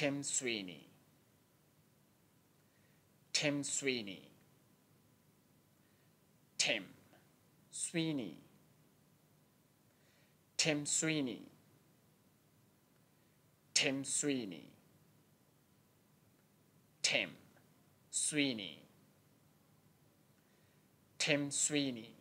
Tim Sweeney. Tim Sweeney. Tim Sweeney. Tim Sweeney. Tim Sweeney. Tim Sweeney. Tim Sweeney.